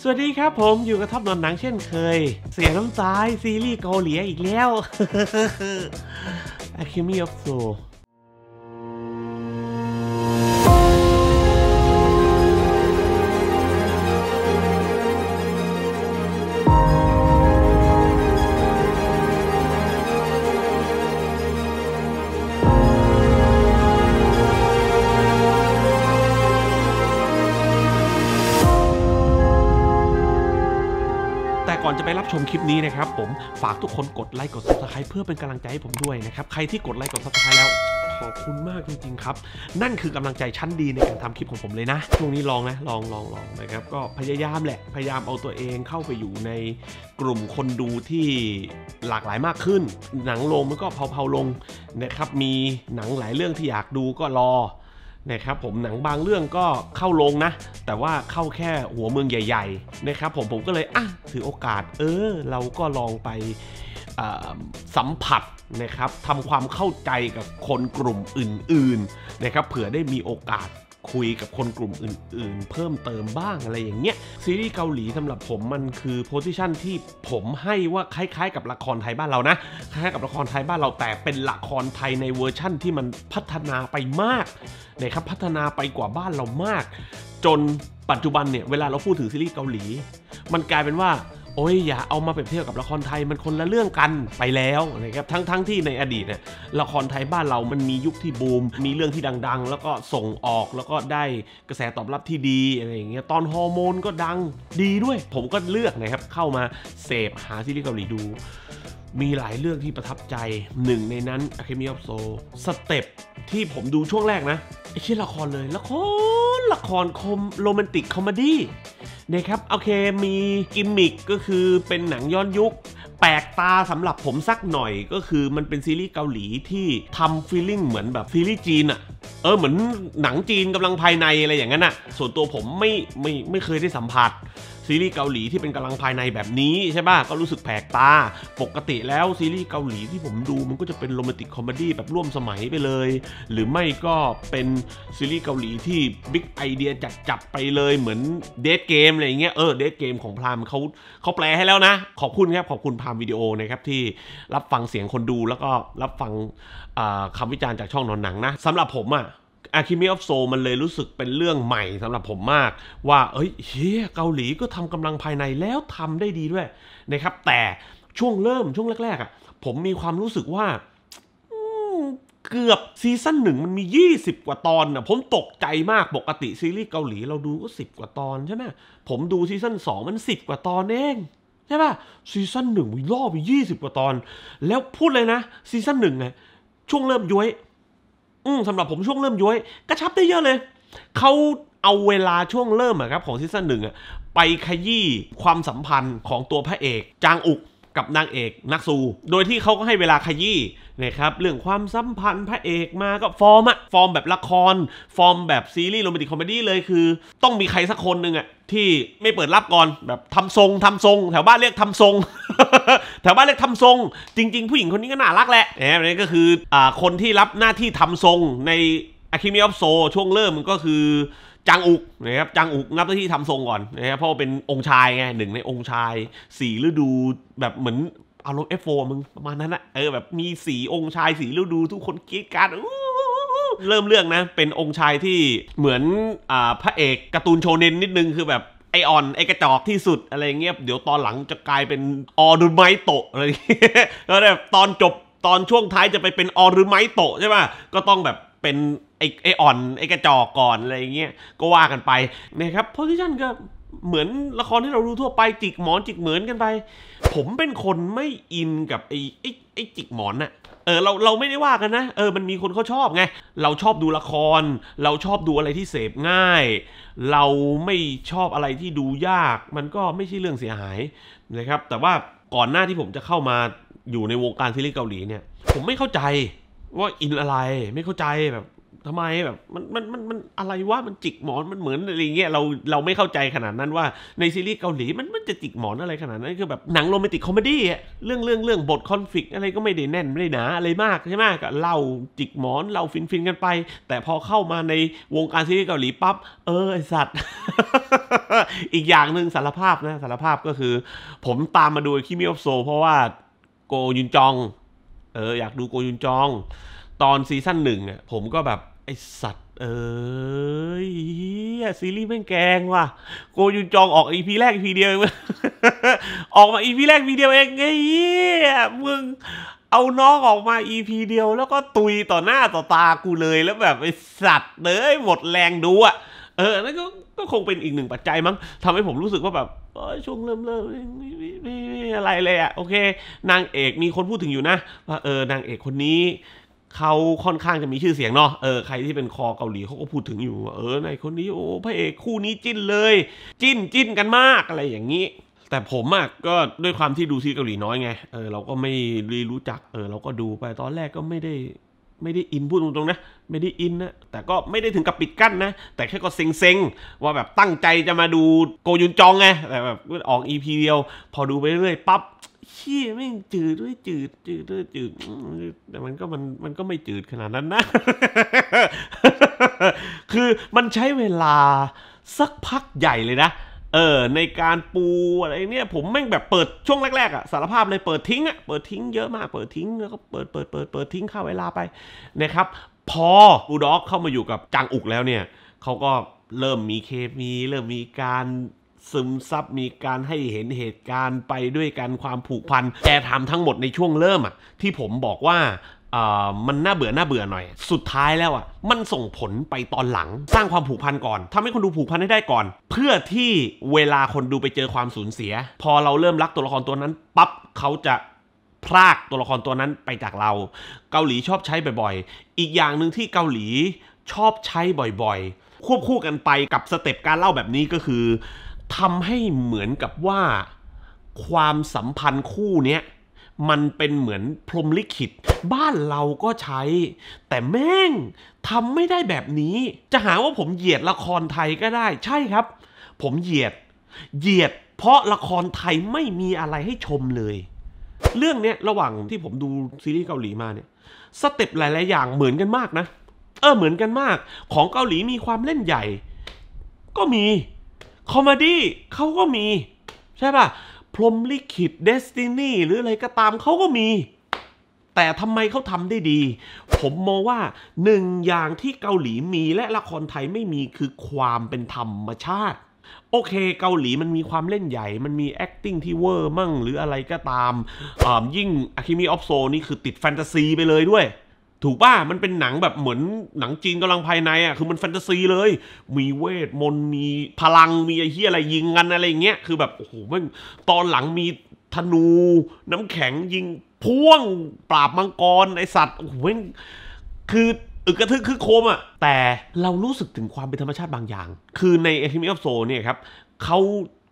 สวัสดีครับผมอยู่กับท็อปนอนหนังเช่นเคย เสียน้ำตายซีรีส์เกาหลีอีกแล้ว Alchemy of Soul ชมคลิปนี้นะครับผมฝากทุกคนกดไลค์กด subscribe เพื่อเป็นกำลังใจให้ผมด้วยนะครับ ใครที่กดไลค์กด subscribe แล้วขอบคุณมากจริงๆครับ นั่นคือกำลังใจชั้นดีในการทำคลิปของผมเลยนะช่วงนี้ลองนะลองลองลองนะครับก็พยายามแหละพยายามเอาตัวเองเข้าไปอยู่ในกลุ่มคนดูที่หลากหลายมากขึ้น หนังลงมันก็เผาๆลงนะครับมีหนังหลายเรื่องที่อยากดูก็รอนะครับผมหนังบางเรื่องก็เข้าลงนะ แต่ว่าเข้าแค่หัวเมืองใหญ่ๆนะครับผมผมก็เลยอ่ะ ถือโอกาสเออเราก็ลองไปสัมผัสนะครับทำความเข้าใจกับคนกลุ่มอื่นๆนะครับเผื่อได้มีโอกาสคุยกับคนกลุ่มอื่นๆ เพิ่มเติมบ้างอะไรอย่างเงี้ยซีรีส์เกาหลีสำหรับผมมันคือโพสิชันที่ผมให้ว่าคล้ายๆ กับละครไทยบ้านเรานะคล้ายๆกับละครไทยบ้านเราแต่เป็นละครไทยในเวอร์ชั่นที่มันพัฒนาไปมากนะครับพัฒนาไปกว่าบ้านเรามาก จนปัจจุบันเนี่ยเวลาเราพูดถึงซีรีส์เกาหลี มันกลายเป็นว่าโอ้ยอย่าเอามาเปรียบเทียบกับละครไทยมันคนละเรื่องกันไปแล้วนะครับทั้ง้งที่ในอดีตเนี่ยละครไทยบ้านเรามันมียุคที่บูมมีเรื่องที่ดังๆ แล้วก็ส่งออกแล้วก็ได้กระแสตอบรับที่ดีอะไรอย่างเงี้ยตอนฮอร์โมนก็ดังดีด้วย ผมก็เลือกนะครับเข้ามาเสพหาซีรีส์เกาหลีดูมีหลายเรื่องที่ประทับใจหนึ่งในนั้น Academy of Soul สเต็ปที่ผมดูช่วงแรกนะไอ้ชี่ยละครเลยละคร ละครคมโรแมนติกคอมดี้นะครับโอเคมีกิมมิคก็คือเป็นหนังย้อนยุค แปลกตาสำหรับผมสักหน่อย ก็คือมันเป็นซีรีส์เกาหลีที่ทำฟีลลิ่งเหมือนแบบซีรีส์จีนอะเออเหมือนหนังจีนกำลังภายในอะไรอย่างนั้นอะส่วนตัวผมไม่ไม่ไม่เคยได้สัมผัสซีรีส์เกาหลีที่เป็นกำลังภายในแบบนี้ใช่ป่ะ ก็รู้สึกแผกตา ปกติแล้วซีรีส์เกาหลีที่ผมดูมันก็จะเป็นโรแมนติกคอมเมดี้แบบร่วมสมัยไปเลย หรือไม่ก็เป็นซีรีส์เกาหลีที่บิ๊กไอเดียจัดจับไปเลยเหมือนเดทเกมอะไรเงี้ยเออเดทเกมของพรามเขาเขาแปลให้แล้วนะ ขอบคุณครับ ขอบคุณพรามวิดีโอนะครับที่รับฟังเสียงคนดูแล้วก็รับฟังคำวิจารณ์จากช่องนอนหนังนะสำหรับผมอะ่ะอาคิมออฟโซมันเลยรู้สึกเป็นเรื่องใหม่สำหรับผมมาก ว่าเอ้ยเฮียเกาหลีก็ทำกำลังภายในแล้วทำได้ดีด้วยนะครับแต่ช่วงเริ่มช่วงแรกๆอะ่ะผมมีความรู้สึกว่าเกือบซีซั่นหนึ่งมันมี 20 กว่าตอนนะผมตกใจมากปกติซีรีส์เกาหลีเราดูก็ 10 กว่าตอนใช่ไหมผมดูซีซั่น2มัน 10 กว่าตอนเอง ใช่ป่ะซีซั่นหนึ่งมล่อไป20 กว่าตอน แล้วพูดเลยนะซีซั่นหนึ่งไงช่วงเริ่มย้อยอืมสำหรับผมช่วงเริ่มย้อยกระชับได้เยอะเลย เขาเอาเวลาช่วงเริ่มอะครับ ของซีซั่นหนึ่งอะไปขยี้ความสัมพันธ์ของตัวพระเอก จางอุกกับนางเอกนักสู้โดยที่เขาก็ให้เวลาขยี้นะครับเรื่องความสัมพันธ์พระเอกมาก็ฟอร์มอะฟอร์มแบบละครฟอร์มแบบซีรีส์โรแมนติกคอมเมดี้เลยคือ ต้องมีใครสักคนหนึ่งอะที่ไม่เปิดรับก่อนแบบทำทรงทำทรงแถวบ้านเรียกทำทรงแถวบ้านเรียกทำทรงจริง ๆ ผู้หญิงคนนี้ก็น่ารักแหละแหมนี่ก็คืออคนที่รับหน้าที่ทำทรงในอะคิมิออฟโซช่วงเริ่มก็คือจังอุกนะครับจังอุกรับหน้าที่ทำทรงก่อนนะครับเพราะเป็นองค์ชายไงหนึ่งในองค์ชายสี่ฤดูแบบเหมือนอารมณ์เอฟโฟมึงประมาณนั้นนะเออแบบมีสี่องค์ชายสี่ฤดูทุกคนกีดกันอเริ่มเรื่องนะเป็นองค์ชายที่เหมือนอ่าพระเอกการ์ตูนโชเน้นนิดนึงคือแบบไอออน ไอกระจอกที่สุดอะไรเงี้ยเดี๋ยวตอนหลังจะกลายเป็น ออดูไมโตะอะไรแล้วแบบตอนจบตอนช่วงท้าย จะไปเป็นออรือไมโตะใช่ป่ะก็ต้องแบบเป็นไอ้ไอ้อ่อนไอ้กระจอกก่อนอะไรเงี้ยก็ว่ากันไปนะครับโพสิชันก็เหมือนละครที่เราดูทั่วไปจิกหมอนจิกเหมือนกันไปผมเป็นคนไม่อินกับไอ้ไอ้ไอ้จิกหมอนอะเออเราเราไม่ได้ว่ากันนะเออมันมีคนเขาชอบไงเราชอบดูละคร เราชอบดูอะไรที่เสพง่าย เราไม่ชอบอะไรที่ดูยาก มันก็ไม่ใช่เรื่องเสียหายนะครับแต่ว่าก่อนหน้าที่ผมจะเข้ามาอยู่ในวงการซีรีส์เกาหลีเนี่ยผมไม่เข้าใจว่าอินอะไรไม่เข้าใจแบบทำไมแบบมันมันมันมันอะไรวะมันจิกหมอนมันเหมือนอะไรเงี้ยเราเราไม่เข้าใจขนาดนั้นว่าในซีรีส์เกาหลีมันมันจะจิกหมอนอะไรขนาดนั้นคือแบบหนังโรแมนติกคอมเมดี้เรื่องเรื่องเรื่องบทคอนฟ lict อะไรก็ไม่ได้แน่นไม่ได้หนาอะไรมากใช่ไหมก็เล่าจิกหมอนเล่าฟินฟินกันไป แต่พอเข้ามาในวงการซีรีส์เกาหลีปั๊บเออไอสัตว์อีกอย่างหนึ่งสารภาพนะสารภาพก็คือ ผมตามมาดูคิมิออฟโซเพราะว่าโกยุนจอง เออ อยากดูโกยุนจอง ตอนซีซั่นหนึ่งผมก็แบบไอสัตว์เอ้ยซีรีส์แม่งแกงว่ะโกยุนจองออกอีพีแรกอีพีเดียวออกมาอีพีแรกอีพีเดียวเองไอ้เี้ยมึงเอาน้องออกมาอีพีเดียว แล้วก็ตุยต่อหน้าต่อตากูเลยแล้วแบบไอสัตว์เลยหมดแรงดูอ่ะเออนั่นก็ก็คงเป็นอีกหนึ่งปัจจัยมั้งทำให้ผมรู้สึกว่าแบบช่วงเริ่มเริ่มไม่อะไรเลยอ่ะโอเค นางเอกมีคนพูดถึงอยู่นะว่าเออนางเอกคนนี้เขาค่อนข้างจะมีชื่อเสียงเนาะ เออ ใครที่เป็นคอเกาหลีเขาก็พูดถึงอยู่เออ ในคนนี้โอ้พระเอกคู่นี้จิ้นเลย จิ้นจิ้นกันมากอะไรอย่างนี้ แต่ผมอะก็ด้วยความที่ดูซีเกาหลีน้อยไง เออ เราก็ไม่รู้จัก เออ เราก็ดูไปตอนแรกก็ไม่ได้ไม่ได้อินพูดตรงๆนะ ไม่ได้อินนะ แต่ก็ไม่ได้ถึงกับปิดกั้นนะ แต่แค่ก็เซ็งๆว่าแบบตั้งใจจะมาดูโกยุนจองไง แต่แบบออกอีพีเดียว พอดูไปเรื่อยปั๊บเชี่ยแม่งจืดด้วยจืดจืดด้วยจืด แต่มันก็มันมันก็ไม่จืดขนาดนั้นนะ คือมันใช้เวลาสักพักใหญ่เลยนะ เออในการปูอะไรเนี่ย ผมแม่งแบบเปิดช่วงแรก ๆ อ่ะ สารภาพเลยเปิดทิ้งอ่ะเปิดทิ้ง เยอะมากเปิดทิ้ง แล้วก็เปิดเปิดเปิดเปิดทิ้งข้าเวลาไปนะครับ พอบูด็อกเข้ามาอยู่กับจังอุกแล้วเนี่ย เขาก็เริ่มมีเคมี เริ่มมีการซึมซับมีการให้เห็นเหตุการณ์ไปด้วยกันความผูกพันแต่ทำทั้งหมดในช่วงเริ่มอ่ะที่ผมบอกว่ามันน่าเบื่อน่าเบื่อหน่อย สุดท้ายแล้วอ่ะมันส่งผลไปตอนหลังสร้างความผูกพันก่อนทำให้คนดูผูกพันให้ได้ก่อน เพื่อที่เวลาคนดูไปเจอความสูญเสีย พอเราเริ่มรักตัวละครตัวนั้นปั๊บเขาจะพรากตัวละครตัวนั้นไปจากเรา เกาหลีชอบใช้บ่อย ๆ อีกอย่างหนึ่งที่เกาหลีชอบใช้บ่อยๆ ควบคู่กันไปกับสเต็ปการเล่าแบบนี้ก็คือทำให้เหมือนกับว่าความสัมพันธ์คู่เนี้ย มันเป็นเหมือนพรมลิขิต บ้านเราก็ใช้ แต่แม่งทำไม่ได้แบบนี้ จะหาว่าผมเหยียดละครไทยก็ได้ ใช่ครับ ผมเหยียด เหยียดเพราะละครไทยไม่มีอะไรให้ชมเลย เรื่องเนี้ย ระหว่างที่ผมดูซีรีส์เกาหลีมาเนี่ย สเต็ปหลาย ๆ อย่างเหมือนกันมากนะเออเหมือนกันมาก ของเกาหลีมีความเล่นใหญ่ ก็มีคอมเมดี้เขาก็มี ใช่ป่ะพรมลิขิตเดสตินีหรืออะไรก็ตามเขาก็มี แต่ทำไมเขาทำได้ดี ผมมองว่าหนึ่งอย่างที่เกาหลีมีและละครไทยไม่มีคือความเป็นธรรมชาติ โอเคเกาหลีมันมีความเล่นใหญ่ มันมี acting ที่เวอร์มั่ง หรืออะไรก็ตามยิ่งอะคิมิออฟโซนี่คือติดแฟนตาซีไปเลยด้วยถูกป่ะมันเป็นหนังแบบเหมือนหนังจีนกำลังภายในอ่ะ คือมันแฟนตาซีเลย มีเวท มนต์ มีพลัง มีไอ้เหี้ยอะไรยิงกันอะไรอย่างเงี้ย คือแบบ โอ้โหมันตอนหลังมีธนู น้ำแข็งยิงพ่วงปราบมังกร ไอสัตว์ โอ้โห คืออึกระทึกคือโคมอ่ะ แต่เรารู้สึกถึงความเป็นธรรมชาติบางอย่าง คือในเอ a d มิอ of โซเนี่ยครับเขา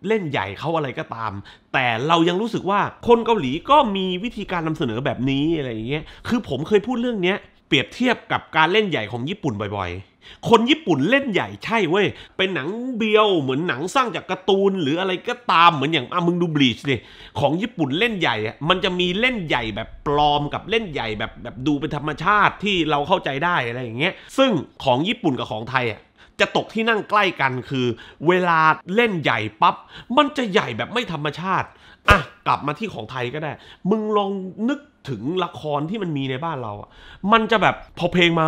เล่นใหญ่เขาอะไรก็ตาม แต่เรายังรู้สึกว่าคนเกาหลีก็มีวิธีการนำเสนอแบบนี้อะไรอย่างเงี้ย คือผมเคยพูดเรื่องเนี้ยเปรียบเทียบกับการเล่นใหญ่ของญี่ปุ่นบ่อย ๆ คนญี่ปุ่นเล่นใหญ่ใช่เว้ยเป็นหนังเบียวเหมือนหนังสร้างจากการ์ตูนหรืออะไรก็ตามเหมือนอย่างอ่ะมึงดูบลีชลยของญี่ปุ่นเล่นใหญ่อะมันจะมีเล่นใหญ่แบบปลอมกับเล่นใหญ่แบบแบบดูเป็นธรรมชาติที่เราเข้าใจได้อะไรอย่างเงี้ยซึ่งของญี่ปุ่นกับของไทยอะจะตกที่นั่งใกล้กันคือ เวลาเล่นใหญ่ปับ๊บ มันจะใหญ่แบบไม่ธรรมชาติอ่ะกลับมาที่ของไทยก็ได้ มึงลองนึกถึงละครที่มันมีในบ้านเราอ่ะมันจะแบบพอเพลงมา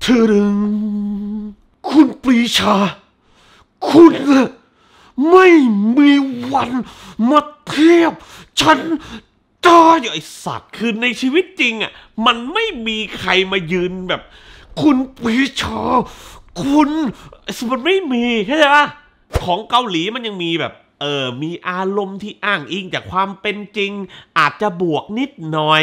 เธอรึงคุณปรีชา คุณ ไม่มีวัน มาเทียบ ฉันจ้ายไอสัตว์คือในชีวิตจริงอ่ะมันไม่มีใครมายืนแบบ คุณปรีชาคุณมันไม่มีเข้าใจปะของเกาหลีมันยังมีแบบ เออมีอารมณ์ที่อ้างอิงจากความเป็นจริง อาจจะบวกนิดหน่อย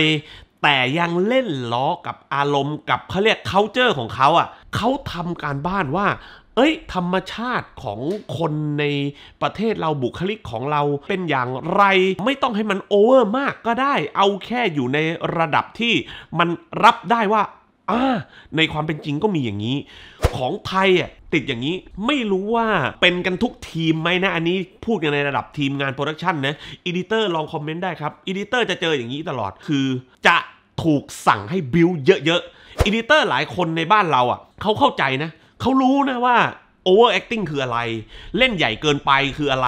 แต่ยังเล่นล้อกับอารมณ์กับเขาเรียก c u เจอร์ของเขาอะ่ะเขาทำการบ้านว่า เอ้ย ธรรมชาติของคนในประเทศเราบุคลิกของเราเป็นอย่างไร ไม่ต้องให้มันโอเวอร์มากก็ได้ เอาแค่อยู่ในระดับที่มันรับได้ว่าอ่าในความเป็นจริงก็มีอย่างนี้ ของไทยอ่ะติดอย่างนี้ไม่รู้ว่าเป็นกันทุกทีมไหมนะ อันนี้พูดกันในระดับทีมงานโปรดักชันนะอีดิเตอร์ลองคอมเมนต์ได้ครับอีดิเตอร์จะเจออย่างนี้ตลอดคือจะถูกสั่งให้บิลเยอะๆอีดิเตอร์หลายคนในบ้านเราอ่ะเขาเข้าใจนะ เขารู้นะว่าโอเวอร์แอคติ้งคืออะไร เล่นใหญ่เกินไปคืออะไร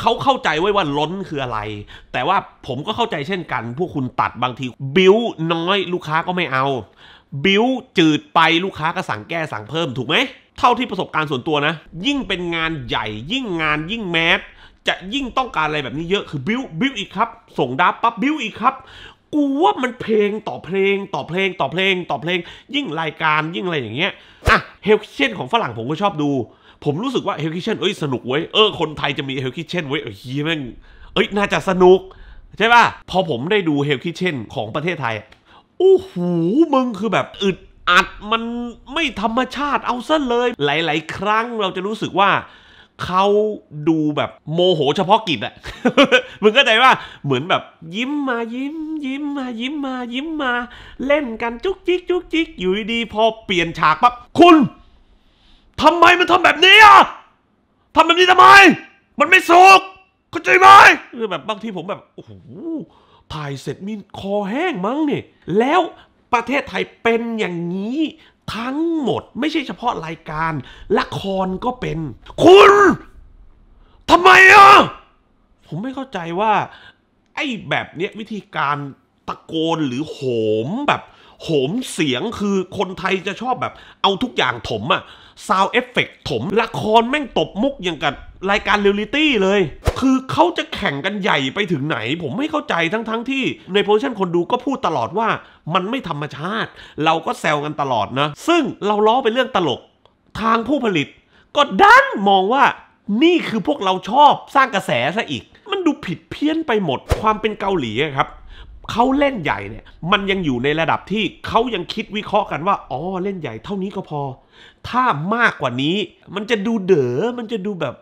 เขาเข้าใจไว้ว่าล้นคืออะไร แต่ว่าผมก็เข้าใจเช่นกันพวกคุณตัดบางทีบิลน้อยลูกค้าก็ไม่เอาบิวจืดไปลูกค้าก็สั่งแก้สั่งเพิ่ม ถูกไหม เท่าที่ประสบการณ์ส่วนตัวนะ ยิ่งเป็นงานใหญ่ยิ่งงานยิ่งแมสจะยิ่งต้องการอะไรแบบนี้เยอะคือบิวบิวอีกครับ ส่งดับปั๊บบิวอีกครับกูว่ามันเพลงต่อเพลง ต่อเพลง ต่อเพลง ต่อเพลง ยิ่งรายการยิ่งอะไรอย่างเงี้ยอ่ะเฮลคิเชนของฝรั่งผมก็ชอบดู ผมรู้สึกว่าเฮลคิเชนเอ้ยสนุกเว้ยเออคนไทยจะมีเฮลคิเชนเว้ยเฮียแม่งเอ้ยน่าจะสนุกใช่ป่ะพอผมได้ดูเฮลคิเชนของประเทศไทยโอ้โหมึงคือแบบอึดอัด มันไม่ธรรมชาติเอาซะเลย หลาย ๆ ครั้งเราจะรู้สึกว่า เขาดูแบบโมโหเฉพาะกิจอะมึงก็ใจว่าเหมือนแบบยิ้มมายิ้ม ยิ้มมายิ้มมา ยิ้มมาเล่นกันจุกจิกจุกจิกอยู่ดีพอเปลี่ยนฉากปั๊บคุณทำไมมันทำแบบนี้อะทำแบบนี้ทำไม มันไม่สุกเข้าใจไหมคือแบบบางทีผมแบบโอ้โหถ่ายเสร็จมีคอแห้งมั้งเนี่ยแล้วประเทศไทยเป็นอย่างนี้ ทั้งหมดไม่ใช่เฉพาะรายการ ละครก็เป็นคุณทำไมอ่ะ ผมไม่เข้าใจว่า ไอ้แบบเนี้ย วิธีการตะโกนหรือโหมแบบ โหมเสียงคือคนไทยจะชอบแบบเอาทุกอย่างถมอะซาวเอฟเฟกถม ละครแม่งตบมุกอย่างกันรายการเรียลลิตี้เลย คือเขาจะแข่งกันใหญ่ไปถึงไหน ผมไม่เข้าใจทั้ง ๆทที่ ในโพสชั่นคนดูก็พูดตลอดว่ามันไม่ธรรมชาติ เราก็แซวกันตลอดนะ ซึ่งเราล้อเป็นเรื่องตลกทางผู้ผลิตก็ดันมองว่านี่คือพวกเราชอบสร้างกระแสซะอีก มันดูผิดเพี้ยนไปหมดความเป็นเกาหลีครับ เขาเล่นใหญ่เนี่ย มันยังอยู่ในระดับที่เขายังคิดวิเคราะห์กันว่าอ๋อเล่นใหญ่เท่านี้ก็พอ ถ้ามากกว่านี้มันจะดูเด๋อมันจะดูแบบ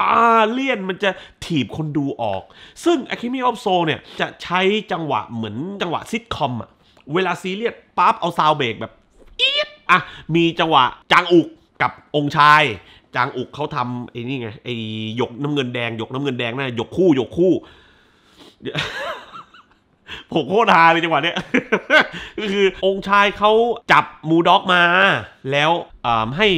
อาเลียนมันจะถีบคนดูออก ซึ่ง Academy of Soul เนี่ยจะใช้จังหวะเหมือนจังหวะซิทคอมอะเวลาซีเรียสปั๊บเอาซาวเบรกแบบอีดอะ มีจังหวะ จางอุกกับองค์ชาย จางอุกเขาทำไอ้นี่ไงไอ้หยกน้ำเงินแดงหยกน้ำเงินแดงนะ่ะหยกคู่หยกคู่ ผมโคตรฮาเลยจังหวะเนี้ยก็คือองค์ชายเขาจับมูด็อกมา แล้วให้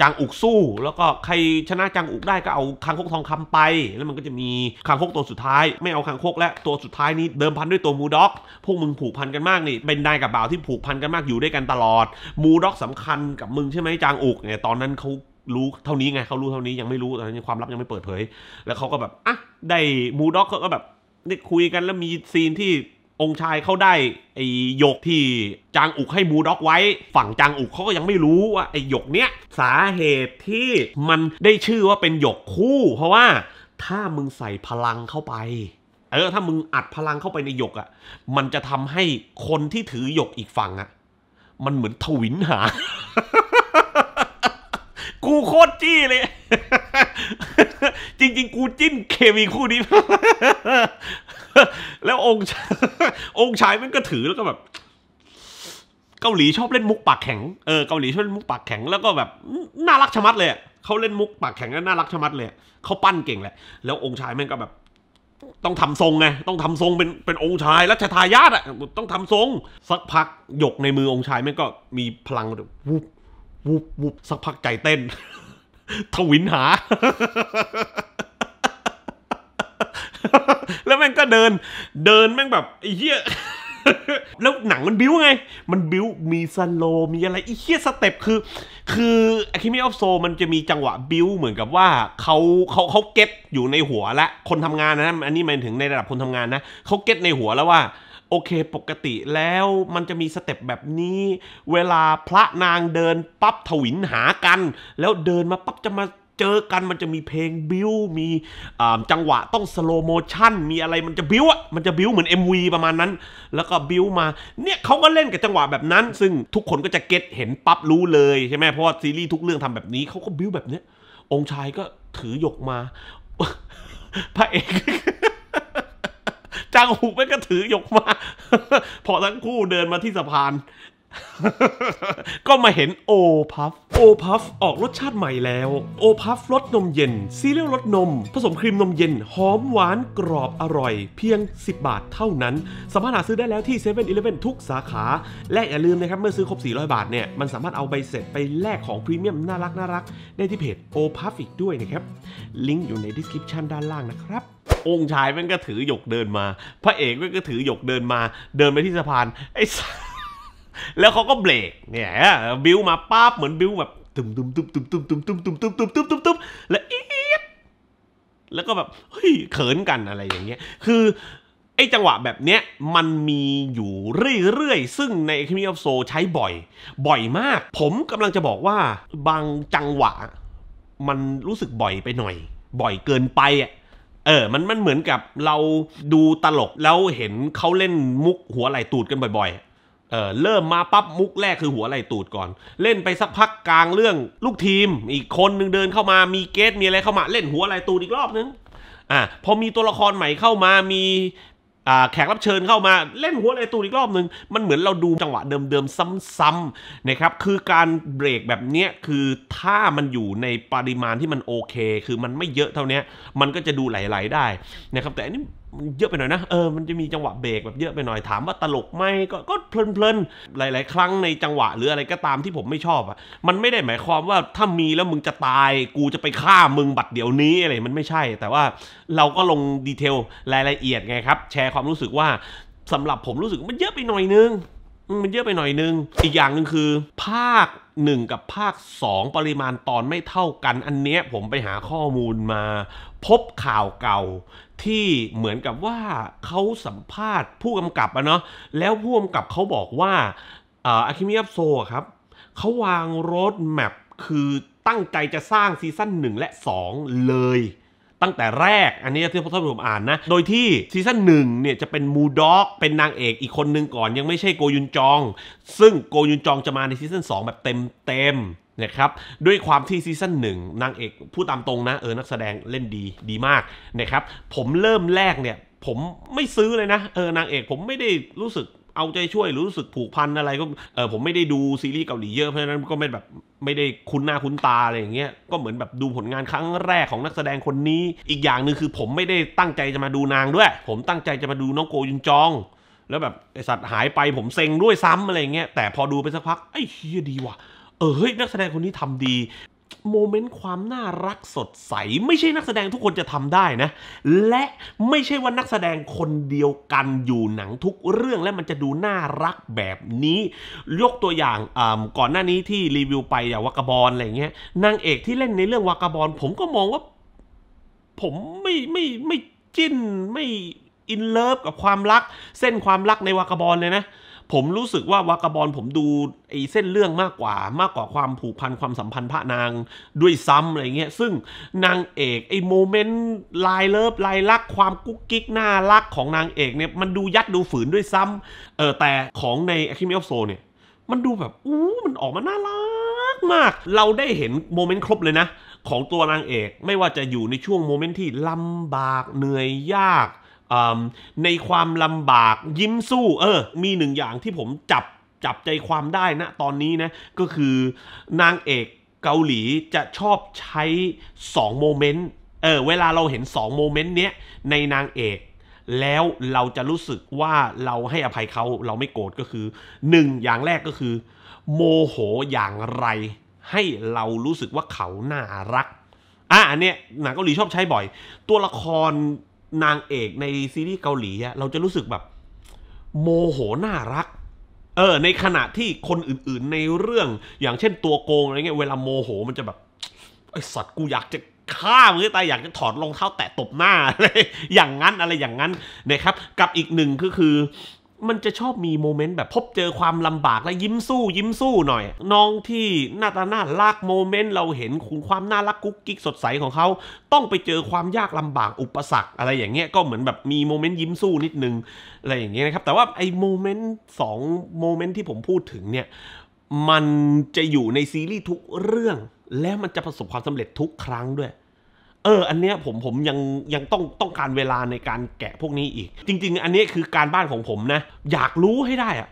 จางอุกสู้ แล้วก็ใครชนะจางอุกได้ก็เอาคางคกทองคำไป แล้วมันก็จะมีคางคกตัวสุดท้าย ไม่เอาคางคกและ ตัวสุดท้ายนี้เดิมพันด้วยตัวมูด็อกพวกมึงผูกพันกันมากนี่เป็นนายกับบ่าวที่ผูกพันกันมากอยู่ด้วยกันตลอดมูด็อก สำคัญกับมึงใช่ไหมจางอุกเนี่ยตอนนั้นเขารู้เท่านี้ไงเขารู้เท่านี้ยังไม่รู้ตอนนี้ความลับยังไม่เปิดเผย แล้วเขาก็แบบอ่ะได้มูด็อกก็แบบได้คุยกันแล้วมีซีนที่องค์ชายเขาได้ไอ้หยกที่จางอุกให้มูด็อกไว้ ฝั่งจางอุกเขาก็ยังไม่รู้ว่าไอ้หยกเนี้ย สาเหตุที่มันได้ชื่อว่าเป็นหยกคู่ เพราะว่า ถ้ามึงใส่พลังเข้าไป เออถ้ามึงอัดพลังเข้าไปในหยกอะ่ะมันจะทำให้คนที่ถือหยกอีกฝั่งอะ่ะมันเหมือนทวินหา กูโคตรจี้เลยจริงๆ กูจิ้นเคมีคู่นี้แล้วองค์องค์ชายมันก็ถือแล้วก็แบบ เกาหลีชอบเล่นมุกปากแข็ง เออ เกาหลีชอบเล่นมุกปากแข็งแล้วก็แบบน่ารักชะมัดเลย เขาเล่นมุกปากแข็งแล้วน่ารักชะมัดเลย เขาปั้นเก่งแหละ แล้วองค์ชายมันก็แบบ ต้องทำทรงไง ต้องทำทรงเป็นเป็นองค์ชายรัชทายาทอ่ะต้องทำทรง สักพักหยกในมือองค์ชายมันก็ มีพลังวุบ วุบวุบสักพักใจเต้น ทวินหาแล้วแม่งก็เดินเดินแม่งแบบไอ้เหี้ยแล้วหนังมันบิ้วไง มันบิ้วมีสโลมีอะไรไอ้เหี้ยสเต็ปคือ คืออ a c a d e m y of Soul มันจะมีจังหวะบิ้วเหมือนกับว่าเขาเขาเขาเก็ตอยู่ในหัวละคนทำงานนะอันนี้หมายถึงในระดับคนทำงานนะเขาเก็ตในหัวแล้วว่า โอเคปกติแล้วมันจะมีสเต็ปแบบนี้ เวลาพระนางเดินปั๊บถวิลหากัน แล้วเดินมาปั๊บจะมาเจอกันมันจะมีเพลงบิวมีจังหวะต้องสโลโมชั่นมีอะไรมันจะบิวอะมันจะบิวเหมือน MV ประมาณนั้น แล้วก็บิวมา เนี่ยเขาก็เล่นกับจังหวะแบบนั้น ซึ่งทุกคนก็จะเก็ตเห็นปั๊บรู้เลยใช่ไหมเพราะซีรีส์ทุกเรื่องทำแบบนี้ เขาก็บิวแบบเนี้ยองค์ชายก็ถือหยกมา พระเอกจางหูแม่ก็ถือหยกมา พอทั้งคู่เดินมาที่สะพานก็มาเห็นโอพัฟโอพัฟออกรสชาติใหม่แล้วโอพัฟรสนมเย็นซีเรียลรสนม ผสมครีมนมเย็นหอมหวานกรอบอร่อย เพียง 10 บาทเท่านั้น สามารถหาซื้อได้แล้วที่7 e เ e ่ e อทุกสาขา และอย่าลืมนะครับเมื่อซื้อครบ 400 บาทเนี่ยมันสามารถเอาใบเสร็จไปแลกของพรีเมียมน่ารักน่ารักได้ที่เพจโอพัฟอีกด้วยนะครับ ลิงก์อยู่ในดีสคริปชันด้านล่างนะครับ องค์ชายมันก็ถือหยกเดินมาพระเอกมันก็ถือหยกเดินมาเดินไปที่สะพานไอ้แล้วเขาก็เบรกเนี่ยบิวมาป้าบเหมือนบิวแบบตุ้มตุ้มตุ้มตุ้มตุ้มตุ้มตุ้มตุ้มตุ้มตุ้มตุ้มตุ้มตุ้มแล้วอีดแล้วก็แบบเฮ้ยเขินกันอะไรอย่างเงี้ย คือ ไอ้จังหวะแบบเนี้ยมันมีอยู่เรื่อยๆซึ่งในเ c a มิออโซใช้บ่อย บ่อยมาก ผมกำลังจะบอกว่า บางจังหวะ มันรู้สึกบ่อยไปหน่อย บ่อยเกินไปอ่ะเออมันมันเหมือนกับเราดูตลกแล้วเห็นเขาเล่นมุกหัวไหลตูดกันบ่อย ๆเออเริ่มมาปั๊บมุกแรกคือหัวไหลตูดก่อน เล่นไปสักพักกลางเรื่องลูกทีมอีกคนนึงเดินเข้ามามีเกตมีอะไรเข้ามา เล่นหัวไหลตูดอีกรอบนึงอ่ะพอมีตัวละครใหม่เข้ามามีอ่าแขกรับเชิญเข้ามาเล่นหัวไหลตูดอีกรอบหนึ่งมันเหมือนเราดูจังหวะเดิมๆซ้ำๆนะครับคือการเบรกแบบเนี้ยคือถ้ามันอยู่ในปริมาณที่มันโอเค คือมันไม่เยอะเท่านี้มันก็จะดูไหลๆได้นะครับแต่อันนี้เยอะไปหน่อยนะ เออ มันจะมีจังหวะเบรกแบบเยอะไปหน่อย ถามว่าตลกไหมก็ก็เพลิน ๆ หลาย ๆ ครั้งในจังหวะหรืออะไรก็ตามที่ผมไม่ชอบอ่ะ มันไม่ได้หมายความว่าถ้ามีแล้วมึงจะตาย กูจะไปฆ่ามึงบัดเดี๋ยวนี้อะไร มันไม่ใช่ แต่ว่าเราก็ลงดีเทลรายละเอียดไงครับ แชร์ความรู้สึกว่าสำหรับผมรู้สึกมันเยอะไปหน่อยนึงมันเยอะไปหน่อยนึง อีกอย่างหนึ่งคือภาค 1 กับภาค 2 ปริมาณตอนไม่เท่ากันอันเนี้ยผมไปหาข้อมูลมาพบข่าวเก่าที่เหมือนกับว่าเขาสัมภาษณ์ผู้กำกับอะเนาะแล้วผู้กำกับเขาบอกว่าอาคิมิยับโซครับเขาวางรถแมพคือตั้งใจจะสร้างซีซั่น1และ 2 เลยตั้งแต่แรก อันนี้ที่่ผมอ่านนะ โดยที่ซีซั่นหนึ่งเนี่ยจะเป็นมูด็อกเป็นนางเอกอีกคนหนึ่งก่อน ยังไม่ใช่โกยุนจอง ซึ่งโกยุนจองจะมาในซีซั่น2แบบเต็มเต็มนะครับด้วยความที่ซีซั่นหนึ่งนางเอกพูดตามตรงนะเออนักแสดงเล่นดีดีมากนะครับผมเริ่มแรกเนี่ยผมไม่ซื้อเลยนะเออนางเอกผมไม่ได้รู้สึกเอาใจช่วยหรือรู้สึกผูกพันอะไรก็เออผมไม่ได้ดูซีรีส์เกาหลีเยอะเพราะฉะนั้นก็ไม่แบบไม่ได้คุ้นหน้าคุ้นตาอะไรอย่างเงี้ยก็เหมือนแบบดูผลงานครั้งแรกของนักแสดงคนนี้อีกอย่างหนึ่งคือ ผมไม่ได้ตั้งใจจะมาดูนางด้วย ผมตั้งใจจะมาดูน้องโกยุนจอง แล้วแบบไอสัตว์หายไปผมเซ็งด้วยซ้ำอะไรเงี้ยแต่พอดูไปสักพักไอ้เฮียดีว่ะเออเฮ้ยนักแสดงคนนี้ทำดีโมเมนต์ความน่ารักสดใส ไม่ใช่นักแสดงทุกคนจะทำได้นะ และไม่ใช่ว่านักแสดงคนเดียวกันอยู่หนังทุกเรื่องและมันจะดูน่ารักแบบนี้ ยกตัวอย่างก่อนหน้านี้ที่รีวิวไป อย่างวากาบอลอะไรเงี้ยนางเอกที่เล่นในเรื่องวากาบอล ผมก็มองว่า ผมไม่ไม่ไม่จิ้นไม่อินเลิฟกับความรักเส้นความรักในวากาบอลเลยนะผมรู้สึกว่าวากาบอลผมดูไอ้เส้นเรื่องมากกว่า มากกว่าความผูกพัน ความสัมพันธ์พระนางด้วยซ้ำอะไรเงี้ยซึ่งนางเอก ไอ้โมเมนต์ลายเลิฟลายรักความกุ๊กกิ๊ก น่ารักของนางเอกเนี่ย มันดูยัดดูฝืนด้วยซ้ำเออแต่ของในอะคิ e m อ of โซเนี่ย มันดูแบบอู้มันออกมาน่ารักมาก เราได้เห็นโมเมนต์ครบเลยนะ ของตัวนางเอกไม่ว่าจะอยู่ในช่วงโมเมนต์ที่ลำบากเหนื่อยยากในความลำบากยิ้มสู้เออมีหนึ่งอย่างที่ผมจับจับใจความได้นะตอนนี้นะก็คือนางเอกเกาหลีจะชอบใช้2โมเมนต์เออเวลาเราเห็น2โมเมนต์เนี้ยในนางเอก แล้วเราจะรู้สึกว่าเราให้อภัยเขาเราไม่โกรธก็คือหนึ่งอย่างแรกก็คือ โมโหอย่างไร ให้เรารู้สึกว่าเขาน่ารักอ่ะอันเนี้ยหนังเกาหลีชอบใช้บ่อย ตัวละครนางเอกในซีรีส์เกาหลีอะเราจะรู้สึกแบบ โมโหน่ารัก เออ ในขณะที่คนอื่นๆในเรื่องอย่างเช่นตัวโกงอะไรเงี้ยเวลาโมโหมันจะแบบไอสัตว์กูอยากจะฆ่ามึงตายอยากจะถอดรองเท้าแตะตบหน้าอะไรอย่างนั้นอะไรอย่างนั้นนะครับ กับอีกหนึ่งก็คือมันจะชอบมีโมเมนต์แบบพบเจอความลำบากและยิ้มสู้ยิ้มสู้หน่อย น้องที่หน้าตาหน้าลากโมเมนต์เราเห็นคุณความน่ารักกุ๊กกิ๊กสดใสของเขา ต้องไปเจอความยากลำบากอุปสรรค อะไรอย่างเงี้ยก็เหมือนแบบมีโมเมนต์ยิ้มสู้นิดนึงอะไรอย่างเงี้ยนะครับแต่ว่าไอ้โมเมนต์สองโมเมนต์ที่ผมพูดถึงเนี่ย มันจะอยู่ในซีรีส์ ทุกเรื่อง แล้วมันจะประสบความสำเร็จทุกครั้งด้วยเออ อันเนี้ยผมผมยังยังต้องต้องการเวลาในการแกะพวกนี้อีก จริงๆ อันนี้คือการบ้านของผมนะ อยากรู้ให้ได้อะ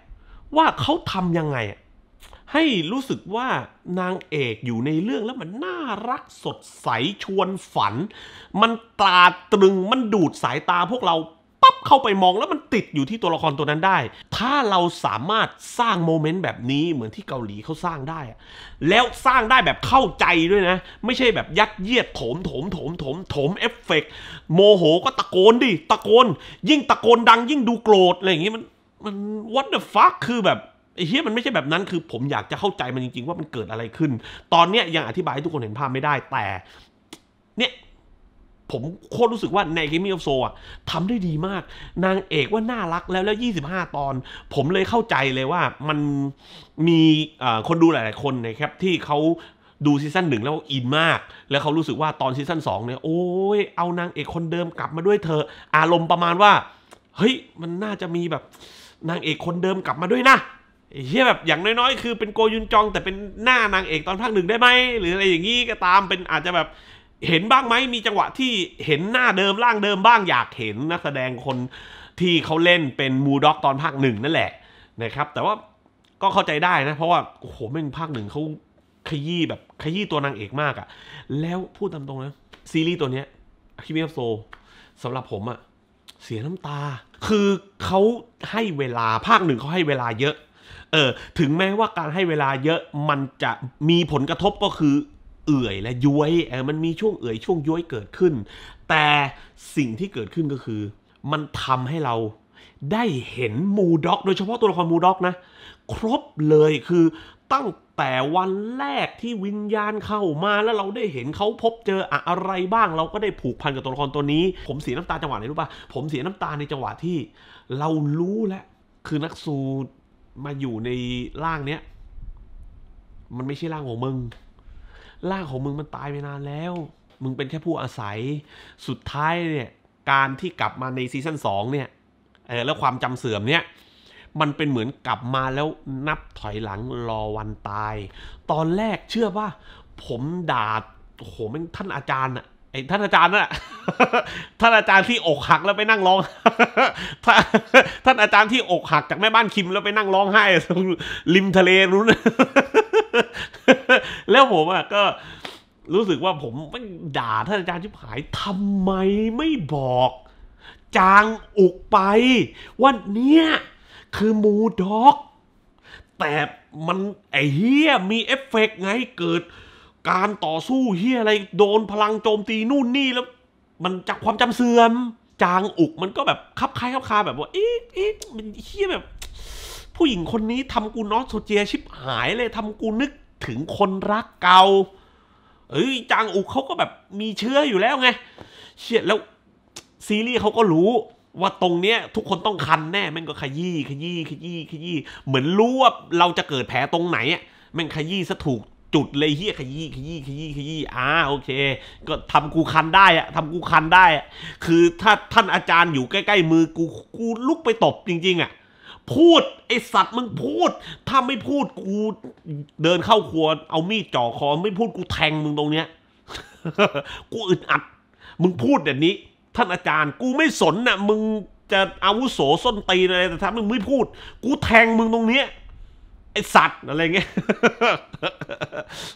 ว่าเขาทำยังไงอะให้รู้สึกว่านางเอกอยู่ในเรื่องแล้วมันน่ารักสดใสชวนฝัน มันตราตรึงมันดูดสายตาพวกเราปั๊บเข้าไปมองแล้วมันติดอยู่ที่ตัวละครตัวนั้นได้ ถ้าเราสามารถสร้างโมเมนต์แบบนี้เหมือนที่เกาหลีเขาสร้างได้ แล้วสร้างได้แบบเข้าใจด้วยนะ ไม่ใช่แบบยัดเยียดโถมโถมโถมโถมโถม เอฟเฟกโมโห ก็ตะโกนดิ ตะโกน ยิ่งตะโกนดัง ยิ่งดูโกรธ อะไรอย่างงี้ มันมัน what the fuck คือแบบไอ้เฮียมันไม่ใช่แบบนั้นคือผมอยากจะเข้าใจมันจริงๆ ว่ามันเกิดอะไรขึ้น ตอนเนี้ยยังอธิบายให้ทุกคนเห็นภาพไม่ได้แต่ เนี่ยผมโคตรรู้สึกว่าในเกมมี่ออฟโซอ่ะทำได้ดีมาก นางเอกว่าน่ารักแล้ว แล้ว 25 ตอน ผมเลยเข้าใจเลยว่ามันมีคนดูหลาย ๆคนนะครับที่เขาดูซีซั่นหนึ่งแล้วอินมาก แล้วเขารู้สึกว่าตอนซีซั่นสองเนี่ยโอ้ยเอานางเอกคนเดิมกลับมาด้วยเธออารมณ์ประมาณว่า เฮ้ย มันน่าจะมีแบบ นางเอกคนเดิมกลับมาด้วยนะเฮียแบบอย่างน้อย ๆ คือเป็นโกยุนจองแต่เป็นหน้านางเอกตอนภาคหนึ่งได้ไหมหรืออะไรอย่างนี้ก็ตามเป็นอาจจะแบบเห็นบ้างไหมมีจังหวะที่เห็นหน้าเดิมร่างเดิมบ้างอยากเห็นนักแสดงคนที่เขาเล่นเป็นมูด็อก ตอนภาคหนึ่งนั่นแหละ นะครับ แต่ว่าก็เข้าใจได้นะ เพราะว่าโอ้โหแม่งภาคหนึ่งเขาขยี้แบบขยี้ตัวนางเอกมากอะ่ะแล้วพูดตามตรงนะ ซีรีส์ตัวเนี้ยคิมิอัฟโซสำหรับผมอะ่ะเสียน้ำตาคือเขาให้เวลาภาคหนึ่งเขาให้เวลาเยอะเออถึงแม้ว่าการให้เวลาเยอะมันจะมีผลกระทบก็คือเอื่อยและย้วยมันมีช่วงเอื่อยช่วงย้วยเกิดขึ้น แต่สิ่งที่เกิดขึ้นก็คือ มันทำให้เราได้เห็นมูด็อก โดยเฉพาะตัวละครมูด็อกนะ ครบเลยคือตั้งแต่วันแรกที่วิญญาณเข้ามาแล้วเราได้เห็นเขาพบเจออะไรบ้าง เราก็ได้ผูกพันกับตัวละครตัวนี้ ผมเสียน้ำตาจังหวะไหนรู้ป่ะผมเสียน้ำตาในจังหวะที่ เรารู้แล้วคือนักสูมาอยู่ในร่างเนี้ย มันไม่ใช่ร่างของมึงล่างของมึงมันตายไปนานแล้ว มึงเป็นแค่ผู้อาศัย สุดท้ายเนี่ย การที่กลับมาในซีซั่นงเนี่ย เออแล้วความจำเสื่อมเนี่ย มันเป็นเหมือนกลับมาแล้วนับถอยหลังรอวันตาย ตอนแรกเชื่อว่าผมด่า โอ้โหมันท่านอาจารย์อะไอ้ท่านอาจารย์น่ะ ท่านอาจารย์ที่อกหักแล้วไปนั่งร้อง ท่านอาจารย์ที่อกหักจากแม่บ้านคิมแล้วไปนั่งร้องไห้ริมทะเลรู้นะแล้วผมอ่ะก็รู้สึกว่าผมไม่ด่าท่านอาจารย์ชิบหายทำไมไม่บอก จางอุกไปว่าเนี่ยคือมูด็อก แต่มันไอเฮียมีเอฟเฟกไงเกิดการต่อสู้เฮียอะไรโดนพลังโจมตีนู่นนี่แล้ว มันจากความจำเสื่อม จางอุกมันก็แบบ คับคล้ายคับคาแบบว่าเอ๊ะเอ๊ะมันเฮียแบบผู้หญิงคนนี้ทำกูนอสโซเจียชิบหายเลยทำกูนึกถึงคนรักเก่าเอ้ยจางอุกเขาก็แบบมีเชื้ออยู่แล้วไงเชี่ยแล้วซีรีส์เขาก็รู้ ว่าตรงเนี้ยทุกคนต้องคันแน่แม่งก็ขยี้ขยี้ขยี้ขยี้เหมือนรู้ว่าเราจะเกิดแผลตรงไหนอ่ะแม่งขยี้ซะถูกจุดเลยเฮียขยี้ขยี้ขยี้ขยี้อ่าโอเค ก็ทำกูคันได้อะทำกูคันได้อะคือถ้าท่านอาจารย์อยู่ใกล้ๆมือกูกูลุกไปตบจริง ๆอ่ะพูดไอสัตว์มึงพูดถ้าไม่พูดกูเดินเข้าครัวเอามีดจ่อคอไม่พูดกูแทงมึงตรงเนี้ยกูอึดอัด มึงพูดแบบนี้ ท่านอาจารย์กูไม่สนนะ่ะ มึงจะอาวุโสส้นตีอะไรแต่ถ้ามึงไม่พูด กูแทงมึงตรงเนี้ยไอสัตว์อะไรเงี้ย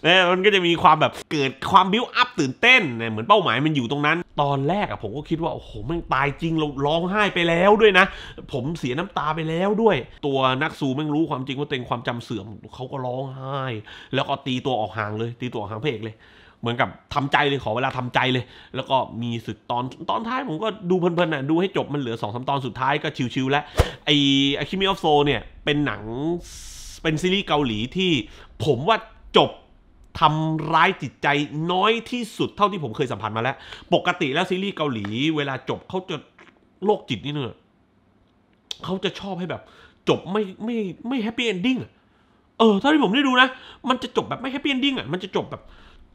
นะมันก็จะมีความแบบเกิดความบิ้วอัพตื่นเต้นเนี่ยเหมือนเป้าหมายมันอยู่ตรงนั้น ตอนแรกอะผมก็คิดว่าโอ้โหมันตายจริงเรา้องไห้ไปแล้วด้วยนะผมเสียน้ำตาไปแล้วด้วย ตัวนักสูแม่งรู้ความจริงว่าเต็งความจำเสื่อมเขาก็ร้องไห้ แล้วก็ตีตัวออกห่างเลย ตีตัวออกห่างเพกเลย เหมือนกับทำใจเลยขอเวลาทำใจเลย แล้วก็มีสึกตอนตอนท้ายผมก็ดูเพลินๆนะดูให้จบมันเหลือสองสาตอนสุดท้ายก็ชิวๆแล้วไออะคิมิออฟโซเนี่ยเป็นหนังเป็นซีรีส์เกาหลีที่ผมว่าจบทำร้ายจิตใจน้อยที่สุดเท่าที่ผมเคยสัมผัสมาแล้ว ปกติแล้วซีรีส์เกาหลีเวลาจบเขาจะโรคจิตนี่เนอะเขาจะชอบให้แบบจบไม่ไม่ไม่แฮปปี้เอนดิ้งเออเท่าที่ผมได้ดูนะ มันจะจบแบบไม่แฮปปี้เอนดิ้งอ่ะมันจะจบแบบ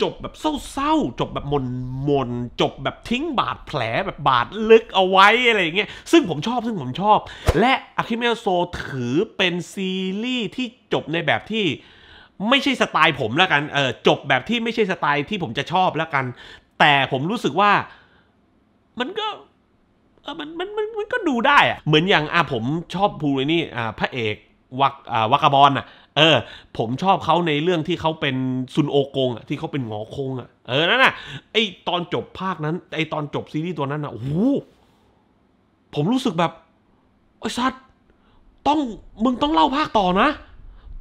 จบแบบเศร้าๆ จบแบบมนมน จบแบบทิ้งบาดแผลแบบบาดลึกเอาไว้อะไรอย่างเงี้ย ซึ่งผมชอบซึ่งผมชอบ และอะคิเมโซถือเป็นซีรีส์ที่จบในแบบที่ ไม่ใช่สไตล์ผมแล้วกันเออจบแบบที่ไม่ใช่สไตล์ที่ผมจะชอบแล้วกัน แต่ผมรู้สึกว่า มันก็ มันมันมันมันก็ดูได้อะเหมือนอย่างอ่ะผมชอบภูรินี่อ่าพระเอกวักอาวักบอลอ่ะ เออ ผมชอบเขาในเรื่องที่เขาเป็นซุนโอกง อ่ะที่เขาเป็นหงอคงอ่ะเออนั่นน่ะไอตอนจบภาคนั้นไอตอนจบซีรีส์ตัวนั้นอ่ะโอ้โหผมรู้สึกแบบไอ้สัตว์ต้องมึงต้องเล่าภาคต่อนะ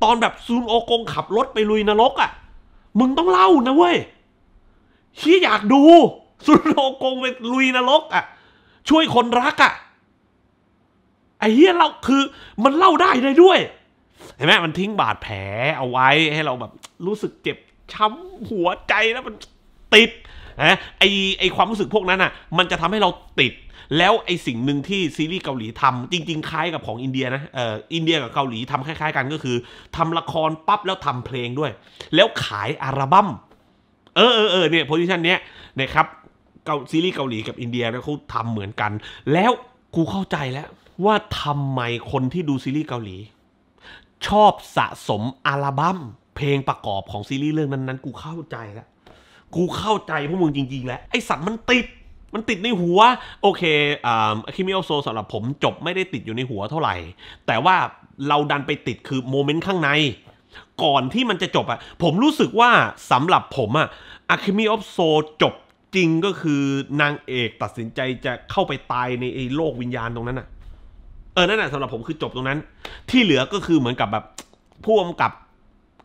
ตอนแบบซุนโอกง ขับรถไปลุยนรกอ่ะมึงต้องเล่านะเว้ยชี้อยากดูซุนโอกงไปลุยนรกอ่ะช่วยคนรักอ่ะไอ้เฮียเราคือมันเล่าได้ได้ด้วย เห็นไหมมันทิ้งบาดแผลเอาไว้ให้เราแบบรู้สึกเจ็บช้ำหัวใจแล้วมันติดนะไอไอความรู้สึกพวกนั้นอ่ะ มันจะทำให้เราติด แล้วไอสิ่งหนึ่งที่ซีรีส์เกาหลีทำจริงๆคล้ายกับของอินเดียนะเอออินเดียกับเกาหลีทำคล้าย ๆกันก็คือ ทำละครปั๊บแล้วทำเพลงด้วย แล้วขายอัลบั้มเออเออเออเนี่ยโพซิชันเนี้ยนะครับเกาซีรีส์เกาหลีกับอินเดียนะเขาทำเหมือนกัน แล้วกูเข้าใจแล้วว่าทำไมคนที่ดูซีรีส์เกาหลี ชอบสะสมอัลบั้มเพลงประกอบของซีรีส์เรื่องนั้น ๆ กูเข้าใจแล้ว กูเข้าใจพวกมึงจริง ๆ แล้ว ไอสัตว์มันติด มันติดในหัว โอเคอ่าคิมิโอโซสำหรับผมจบไม่ได้ติดอยู่ในหัวเท่าไหร่ แต่ว่าเราดันไปติดคือโมเมนต์ข้างใน ก่อนที่มันจะจบอะ ผมรู้สึกว่าสำหรับผมอะอะคิมิโอโซจบจริงก็คือนางเอกตัดสินใจจะเข้าไปตายในไอ้โลกวิญญาณตรงนั้นอะเออ นั่นแหละสำหรับผมคือจบตรงนั้น ที่เหลือก็คือเหมือนกับแบบผู้กำกับ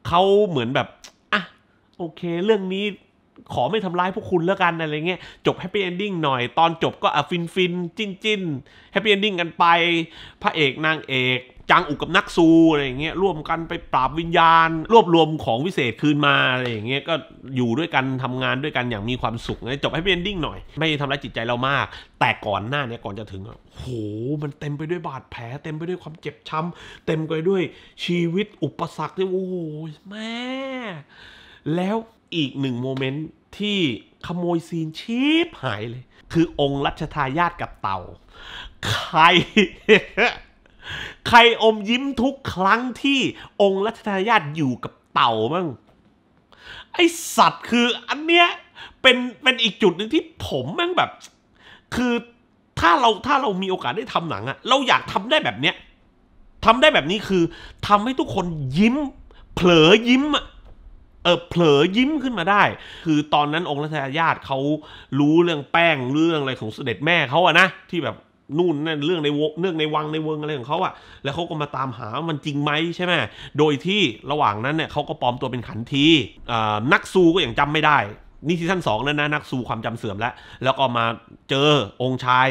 เขาเหมือนแบบอ่ะโอเค เรื่องนี้ขอไม่ทำร้ายพวกคุณแล้วกันอะไรเงี้ยจบแฮปปี้เอนดิ้งหน่อยตอนจบก็ อ่ะ ฟินฟินจิ้นจิ้นแฮปปี้เอนดิ้งกันไป พระเอกนางเอกจางอุกกับนักซูอะไรอย่างเงี้ยร่วมกันไปปราบวิญญาณ รวบรวมของวิเศษคืนมาอะไรอย่างเงี้ยก็อยู่ด้วยกันทำงานด้วยกันอย่างมีความสุขจบให้เป็นดิ้งหน่อย ไม่ทำร้ายจิตใจเรามาก แต่ก่อนหน้านี้ก่อนจะถึง โห มันเต็มไปด้วยบาดแผล เต็มไปด้วยความเจ็บช้ำเต็มไปด้วยชีวิตอุปสรรคที่โอ้ยแม่แล้วอีกหนึ่งโมเมนต์ที่ขโมยซีนชีพหายเลย คือองค์รัชทายาทกับเต่า ใครใครอมยิ้มทุกครั้งที่องค์รัชทายาทอยู่กับเต่ามั้งไอสัตว์คืออันเนี้ยเป็นเป็นอีกจุดหนึ่งที่ผมแม่งแบบ คือถ้าเราถ้าเรามีโอกาสได้ทำหนังอะเราอยากทำได้แบบเนี้ยทำได้แบบนี้คือทำให้ทุกคนยิ้มเผลอยิ้มอะเออเผลอยิ้มขึ้นมาได้ คือตอนนั้นองค์รัชทายาทเขารู้เรื่องแป้งเรื่องอะไรของเสด็จแม่เขาอะนะที่แบบนู่นนั่นเรื่องในวเรื่องในวังในเวิงอะไรของเขาอะแล้วเขาก็มาตามหามันจริงไหมใช่ไหมโดยที่ระหว่างนั้นเนี่ยเขาก็ปลอมตัวเป็นขันทีนักซูก็อย่างจำไม่ได้ นี่ซีซั่นสองแล้วนะนักสู้ความจำเสื่อมแล้ว แล้วก็มาเจอองค์ชาย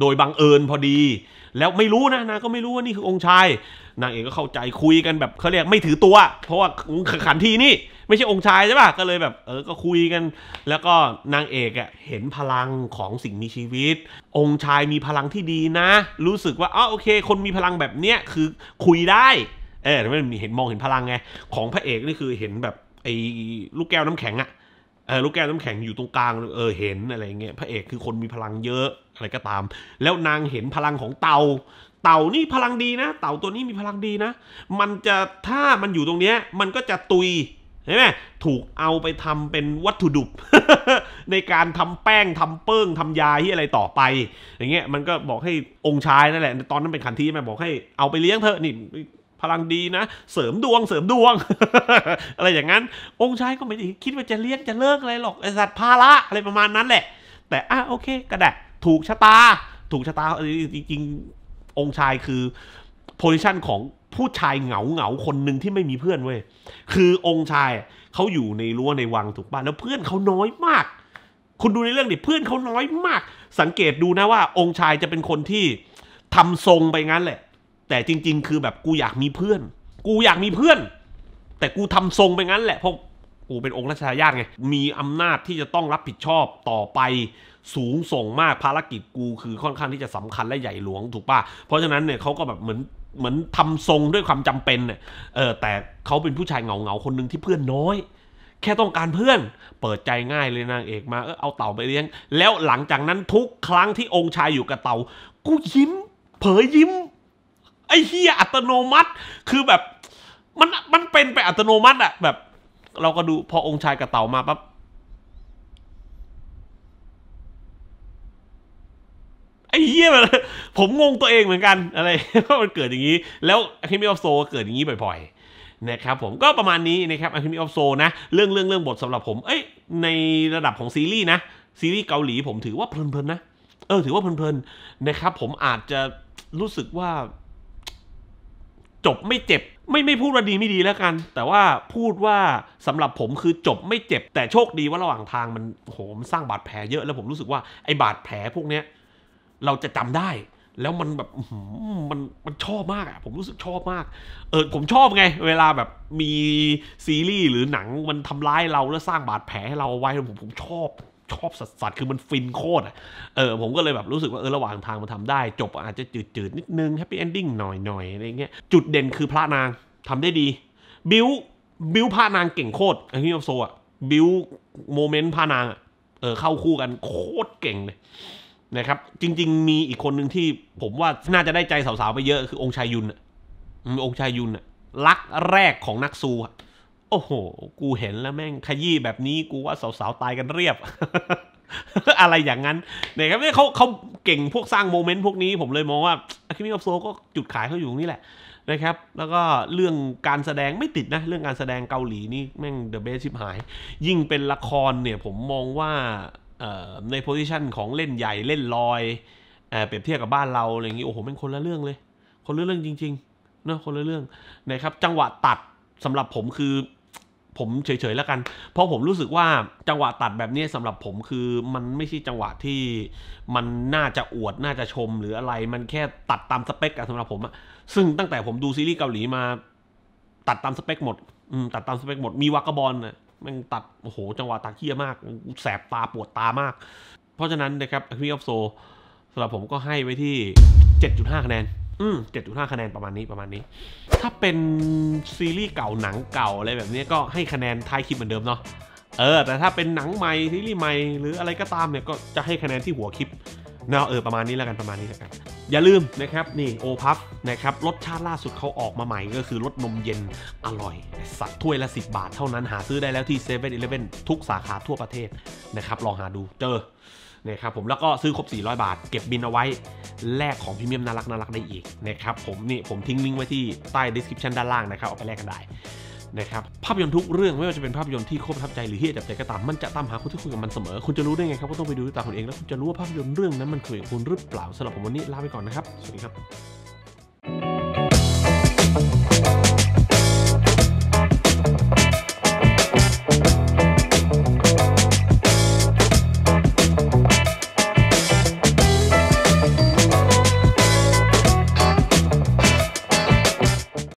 โดยบังเอิญพอดี แล้วไม่รู้นะนางก็ไม่รู้ว่านี่คือองค์ชาย นางเอกก็เข้าใจคุยกันแบบเขาเรียกไม่ถือตัว เพราะว่าขันทีนี่ไม่ใช่องค์ชายใช่ป่ะ ก็เลยแบบเออ ก็คุยกัน แล้วก็นางเอกอะเห็นพลังของสิ่งมีชีวิต องค์ชายมีพลังที่ดีนะ รู้สึกว่าอ๋อโอเคคนมีพลังแบบเนี้ยคือคุยได้ เออมมีเห็นมองเห็นพลังไงของพระเอกนี่คือเห็นแบบไอ้ลูกแก้วน้ำแข็งอะเออลูกแก้วน้ำแข็งอยู่ตรงกลางเออเห็นอะไรเงี้ย พระเอกคือคนมีพลังเยอะอะไรก็ตาม แล้วนางเห็นพลังของเตาเต่านี่พลังดีนะ เต่าตัวนี้มีพลังดีนะ มันจะถ้ามันอยู่ตรงเนี้ยมันก็จะตุยใช่ไหมถูกเอาไปทำเป็นวัตถุดุบในการทำแป้งทำเปิ้งทำยาที่อะไรต่อไป อย่างเงี้ยมันก็บอกให้องค์ชายนั่นแหละตอนนั้นเป็นขันทีแม่บอกให้เอาไปเลี้ยงเถอะนี่พลังดีนะ เสริมดวงเสริมดวง อะไรอย่างนั้น องค์ชายก็ไม่ได้คิดว่าจะเลี้ยงจะเลิกอะไรหรอกไอสัตว์พาละอะไรประมาณนั้นแหละ แต่อ่ะโอเคก็ได้ถูกชะตา ถูกชะตา จริงๆองค์ชายคือโพซิชันของผู้ชายเหงาเหงาคนหนึ่งที่ไม่มีเพื่อนเว้ยคือองค์ชายเขาอยู่ในรั้วในวังถูกป่ะแล้วเพื่อนเขาน้อยมาก คุณดูในเรื่องดิเพื่อนเขาน้อยมาก สังเกตดูนะว่าองค์ชายจะเป็นคนที่ทำทรงไปงั้นแหละ แต่จริง ๆ คือแบบกูอยากมีเพื่อน กูอยากมีเพื่อน แต่กูทำทรงไปงั้น แหละเพราะกูเป็นองค์ราชทายาทไง มีอำนาจที่จะต้องรับผิดชอบต่อไปสูงส่งมากภารกิจกูคือค่อนข้างที่จะสำคัญและใหญ่หลวงถูกป่ะ เพราะฉะนั้นเนี่ยเขาก็แบบเหมือนเหมือนทำทรงด้วยความจำเป็นเนี่ยเออแต่เขาเป็นผู้ชายเงาเงาคนหนึ่งที่เพื่อนน้อย แค่ต้องการเพื่อนเปิดใจง่ายเลยนางเอกมาเออเอาเต่าไปเลี้ยง แล้วหลังจากนั้นทุกครั้งที่องค์ชายอยู่กับเต่า กูยิ้ม เผยยิ้ม ไอ้เฮียอัตโนมัติ คือแบบมันมันเป็นไปอัตโนมัติอะแบบเราก็ดูพอองค์ชายกับเต่ามาปั๊บไอ้เหี้ยมผมงงตัวเองเหมือนกัน อะไรมันเกิดอย่างนี้ แล้วอะคิมิออฟโซเกิดอย่างนี้บ่อยๆ นะครับผมก็ประมาณนี้นะครับอะคิมิออฟโซนะ เรื่องเรื่องเรื่องบทสำหรับผมเอ้ยในระดับของซีรีส์นะ ซีรีส์เกาหลีผมถือว่าเพลินๆนะ เออถือว่าเพลินๆ นะครับ ผมอาจจะรู้สึกว่า จบไม่เจ็บ ไม่ไม่พูดว่าดีไม่ดีแล้วกัน แต่ว่าพูดว่าสำหรับผมคือจบไม่เจ็บ แต่โชคดีว่าระหว่างทางมันโหมสร้างบาดแผลเยอะแล้วผมรู้สึกว่าไอ้บาดแผลพวกเนี้ยเราจะจำได้ แล้วมันแบบมันมันชอบมากอะผมรู้สึกชอบมาก เออผมชอบไงเวลาแบบมีซีรีส์หรือหนังมันทำร้ายเราแล้วสร้างบาดแผลให้เราไว้ผมผมชอบชอบสัสว์คือมันฟินโคตรอ่ะเออผมก็เลยแบบรู้สึกว่าเออระหว่างทางมันทำได้จบอาจจะจืดๆนิดนึงแฮปปี้เอนดิ้งหน่อยๆอะไรเงี้ยจุดเด่นคือพระนางทำได้ดีบิวบิวพระนางเก่งโคตรไอ้ที่ออโซอ่ะบิวโมเมนต์พระนางเออเข้าคู่กันโคตรเก่งเลยนะครับจริงๆมีอีกคนหนึ่งที่ผมว่าน่าจะได้ใจสาวๆไปเยอะคือองค์ชายยุนองค์ชายยุนรักแรกของนักซูโอ้โห กูเห็นแล้วแม่งขยี้แบบนี้กูว่าสาวๆ ตายกันเรียบ อะไรอย่างนั้นนะครับเนี่ยเขาเขาเก่งพวกสร้างโมเมนต์พวกนี้ผมเลยมองว่าอคิมิกับโซก็จุดขายเขาอยู่ตรงนี้แหละ นะครับ แล้วก็เรื่องการแสดงไม่ติดนะเรื่องการแสดงเกาหลีนี่แม่งเดอะเบสชิบหายยิ่งเป็นละครเนี่ย ผมมองว่าในโพซิชันของเล่นใหญ่เล่นลอยเปรียบเทียบกับบ้านเราอะไรอย่างนี้โอ้โหเป็นคนละเรื่องเลย คนละเรื่องจริงๆเนาะคนละเรื่องนะครับจังหวะตัดสำหรับผมคือ ผมเฉยๆแล้วกัน เพราะผมรู้สึกว่าจังหวะตัดแบบนี้สำหรับผมคือมันไม่ใช่จังหวะที่มันน่าจะอวดน่าจะชมหรืออะไรมันแค่ตัดตามสเปคอะสำหรับผมอะซึ่งตั้งแต่ผมดูซีรีส์เกาหลีมาตัดตามสเปคหมดตัดตามสเปคหมดมีวากาบอลนะมันตัดโอ้โห จังหวะตัดเคี้ยมาก แสบตาปวดตามาก เพราะฉะนั้นนะครับ a ีออฟโซสำหรับผมก็ให้ไว้ที่7.5คะแนน อืม7.5คะแนนประมาณนี้ประมาณนี้ ถ้าเป็นซีรีส์เก่าหนังเก่าอะไรแบบนี้ก็ให้คะแนนท้ายคลิปเหมือนเดิมเนาะเออ แต่ถ้าเป็นหนังใหม่ซีรีส์ใหม่ หรืออะไรก็ตามเนี่ยก็จะให้คะแนนที่หัวคลิปเนาะเออ ประมาณนี้แล้วกันประมาณนี้แล้วกัน อย่าลืมนะครับ นี่โอพับนะครับรสชาติล่าสุดเขาออกมาใหม่ก็คือรสนมเย็นอร่อย สั์ถ้วยละ 10 บาทเท่านั้นหาซื้อได้แล้วที่เซเว่นอีเลฟเว่นทุกสาขาทั่วประเทศ นะครับ ลองหาดูเจอ นะครับ ผมแล้วก็ซื้อครบ 400 บาท เก็บบินเอาไว้แลกของพรีเมียมน่ารักน่ารักได้อีกนะครับผมนี่ผมทิ้งลิงก์ไว้ที่ใต้ดีสคริปชันด้านล่างนะครับเอาไปแลกกันได้นะครับภาพยนตร์ทุกเรื่อง ไม่ว่าจะเป็นภาพยนตร์ที่โคตรประทับใจหรือเฮี้ยจบบใจ ก็ตาม มันจะตามหาคุณที่คุยกับมันเสมอ คุณจะรู้ได้ไงครับก็ต้องไปดูด้วยตาคุณเองแล้วคุณจะรู้ว่าภาพยนตร์เรื่องนั้นมันคุยกับคุณหรือเปล่าสำหรับผมวันนี้ลาไปก่อนนะครับ สวัสดีครับ